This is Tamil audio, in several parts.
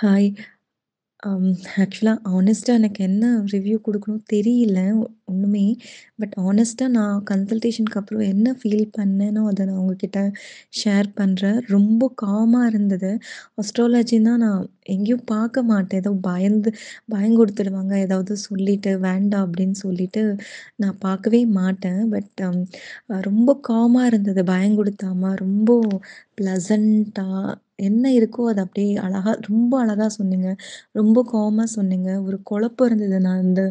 ஹாய். ஆக்சுவலாக ஆனஸ்ட்டாக எனக்கு என்ன ரிவ்யூ கொடுக்கணும் தெரியல ஒன்றுமே பட் ஆனஸ்ட்டாக நான் கன்சல்டேஷனுக்கு அப்புறம் என்ன ஃபீல் பண்ணேனோ, அதை நான் உங்ககிட்ட ஷேர் பண்ணுறேன் ரொம்ப காமாக இருந்தது. அஸ்ட்ராலஜின்னா நான் எங்கேயும் பார்க்க மாட்டேன். ஏதோ பயந்து பயங்கொடுத்துடுவாங்க. ஏதாவது சொல்லிட்டு, "வேண்டாம்" அப்படின்னு சொல்லிட்டு நான் பார்க்கவே மாட்டேன். பட் um, ரொம்ப காமாக இருந்தது. கொடுத்தாமல் ரொம்ப ப்ளசண்ட்டாக என்ன இருக்கோ அதை அப்படியே அழகாக ரொம்ப அழகாக சொன்னீங்க. ரொம்ப காமாக சொன்னீங்க. ஒரு குழப்பம் இருந்தது. நான் இந்த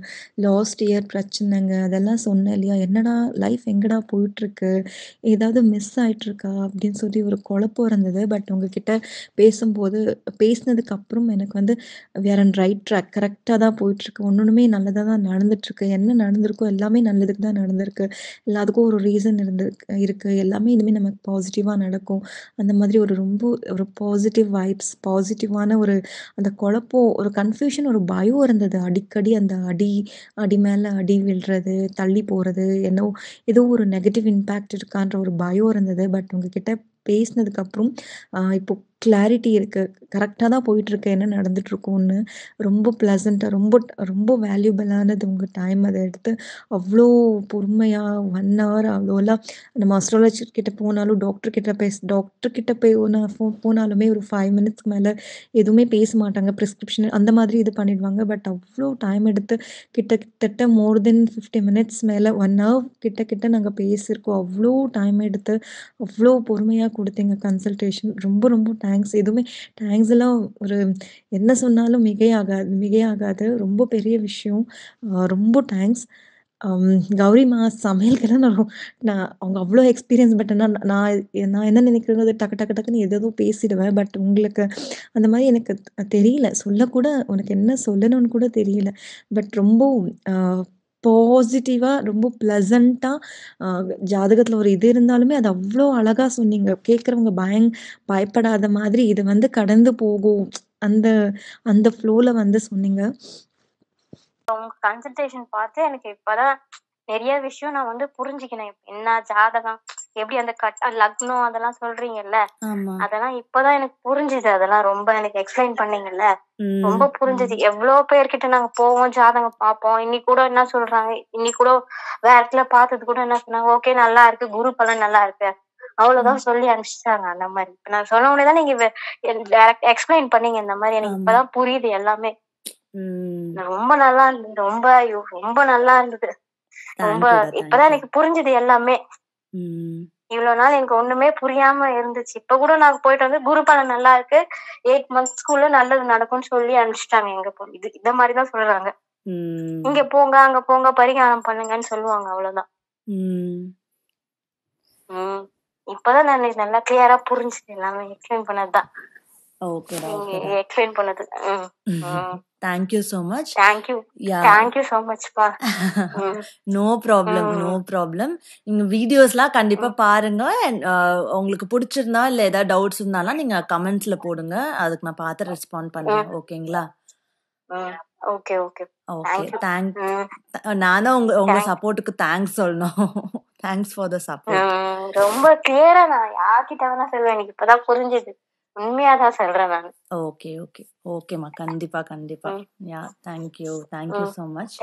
லாஸ்ட் இயர் பிரச்சனைங்க அதெல்லாம் சொன்னேன் இல்லையா? என்னடா லைஃப் எங்கடா போயிட்டுருக்கு? ஏதாவது மிஸ் ஆயிட்டுருக்கா? அப்படின்னு சொல்லி ஒரு குழப்பம் இருந்தது. பட் உங்ககிட்ட பேசும்போது பேசினதுக்கப்புறம் எனக்கு வந்து வேற அண்ட் ரைட் ட்ராக். கரெக்டாக தான் போயிட்டுருக்கு. ஒன்று ஒன்றுமே நல்லதாக தான் நடந்துட்டுருக்கு. என்ன நடந்திருக்கோ எல்லாமே நல்லதுக்கு தான் நடந்திருக்கு. எல்லாத்துக்கும் ஒரு ரீசன் இருந்திருக்கு இருக்குது எல்லாமே இனிமேல் நமக்கு பாசிட்டிவாக நடக்கும். அந்த மாதிரி ஒரு ரொம்ப ஒரு பாசிட்டிவ் வைப்ஸ் பாசிட்டிவான ஒரு அந்த குழப்பம் ஒரு கன்ஃபியூஷன் ஒரு பயம் இருந்தது அடிக்கடி அந்த அடி அடி மேலே அடி விழுறது தள்ளி போகிறது என்னோ ஏதோ ஒரு நெகட்டிவ் இம்பேக்ட் இருக்கான்ற ஒரு பயம் இருந்தது பட் உங்ககிட்ட பேசினதுக்கப்புறம் இப்போ கிளாரிட்டி இருக்குது கரெக்டாக தான் போயிட்டுருக்கு என்ன நடந்துகிட்ருக்கோன்னு ரொம்ப ப்ளசண்ட்டாக ரொம்ப ரொம்ப வேல்யூபிளானது உங்கள் டைம் அதை எடுத்து அவ்வளோ பொறுமையாக ஒன் ஹவர் அவ்வளோலாம் நம்ம அஸ்ட்ராலஜர் கிட்ட போனாலும் டாக்டர்கிட்ட பேச டாக்டர்கிட்ட போய் ஃபோ போனாலுமே ஒரு ஃபைவ் மினிட்ஸ்க்கு மேலே எதுவுமே பேச மாட்டாங்க ப்ரிஸ்கிரிப்ஷன் அந்த மாதிரி இது பண்ணிடுவாங்க பட் அவ்வளோ டைம் எடுத்து கிட்டத்தட்ட மோர் தென் ஃபிஃப்டி மினிட்ஸ் மேலே ஒன் ஹவர் கிட்ட கிட்ட நாங்கள் பேசியிருக்கோம் அவ்வளோ டைம் எடுத்து அவ்வளோ பொறுமையாக கொடுத்தீங்க கன்சல்டேஷன் ரொம்ப ரொம்ப டைம் தேங்க்ஸ் எதுவுமே தேங்க்ஸ் எல்லாம் ஒரு என்ன சொன்னாலும் மிகையாகாது மிகையாகாது ரொம்ப பெரிய விஷயம் ரொம்ப தேங்க்ஸ் கௌரி மா சமையல்கெல்லாம் நான் நான் அவங்க அவ்வளோ எக்ஸ்பீரியன்ஸ் பட் ஆனால் நான் நான் என்ன நினைக்கிறது டக்கு டக்கு டக்குன்னு எதோ பேசிடுவேன் பட் உங்களுக்கு அந்த மாதிரி எனக்கு தெரியல சொல்லக்கூட உனக்கு என்ன சொல்லணும்னு கூட தெரியல பட் ரொம்ப பாசிட்டிவாக ரொம்ப ப்ளசண்ட்டாக ஜாதகத்தில் ஒரு இது இருந்தாலுமே அது அவ்வளோ அழகாக சொன்னீங்க கேட்குறவங்க பயங் பயப்படாத மாதிரி இது வந்து கடந்து போகும் அந்த அந்த ஃப்ளோவில் வந்து சொன்னீங்க உங்க பார்த்து எனக்கு இப்பதான் நிறைய விஷயம் நான் வந்து புரிஞ்சுக்கினேன் என்ன ஜாதகம் எப்படி அந்த கட் லக்னம் அதெல்லாம் சொல்றீங்கல்ல அதெல்லாம் இப்பதான் எனக்கு புரிஞ்சுது அதெல்லாம் ரொம்ப எனக்கு எக்ஸ்பிளைன் பண்ணீங்கல்ல ரொம்ப புரிஞ்சுது எவ்வளவு பேர்கிட்ட நாங்க போவோம் ஜாதகம் பார்ப்போம் இன்னைக்கு கூட என்ன சொல்றாங்க இன்னைக்கு கூட வேற இடத்துல பார்த்தது கூட என்ன சொன்னாங்க ஓகே நல்லா இருக்கு குரு பலன் நல்லா இருக்கு அவ்வளவுதான் சொல்லி அனுப்பிச்சிட்டாங்க அந்த மாதிரி இப்ப நான் சொன்ன உடனே நீங்க டைரக்ட் எக்ஸ்பிளைன் பண்ணீங்க இந்த மாதிரி எனக்கு இப்பதான் புரியுது எல்லாமே ரொம்ப நல்லா இருந்தது ரொம்ப ரொம்ப நல்லா இருந்தது ரொம்ப இப்பதான் எனக்கு புரிஞ்சது எல்லாமே இவ்வளவு நாள் எனக்கு ஒண்ணுமே புரியாம இருந்துச்சு. இப்ப கூட நான் போயிட்டு வந்து குரு பலன் நல்லா இருக்கு. 8 மந்த்ஸ்க்குள்ள நல்லது நடக்கும்னு சொல்லி அனுப்பிச்சுட்டாங்க எங்க போ இது இந்த மாதிரிதான் சொல்றாங்க. இங்க போங்க, அங்க போங்க, பரிகாரம் பண்ணுங்கன்னு சொல்லுவாங்க அவ்வளவுதான். இப்பதான் நான் நல்லா கிளியரா புரிஞ்சுது எல்லாமே எக்ஸ்பிளைன் பண்ணதுதான். எக்ஸ்பிளைன் பண்ணது. Thank you so much thank you thank you so மச்ப்பா நோ ப்ராப்ளம் நோ ப்ராப்ளம் நீங்க வீடியோஸ்லாம் கண்டிப்பா mm. பாருங்க uh, உங்களுக்கு பிடிச்சிருந்தா இல்ல ஏதாவது டவுட்ஸ் இருந்தாலும் நீங்க கமெண்ட்ஸ்ல போடுங்க அதுக்கு நான் பார்த்து ரெஸ்பாண்ட் பண்ணுவேன் ஓகேங்களா ஓகே ஓகே ஓகே தேங்க் நானும் உங்க உங்க சப்போர்ட்டுக்கு தேங்க்ஸ் சொல்லணும் தேங்க்ஸ் ஃபார் த சப்போர்ட் ரொம்ப கிளியரா நான் யார்கிட்ட வேணா சொல்லுவேன் எனக்கு இப்பதான் புரிஞ்சது உண்மையா தான் சொல்றேன் நான் ஓகே ஓகே ஓகேம்மா கண்டிப்பா கண்டிப்பா yeah thank you thank you so much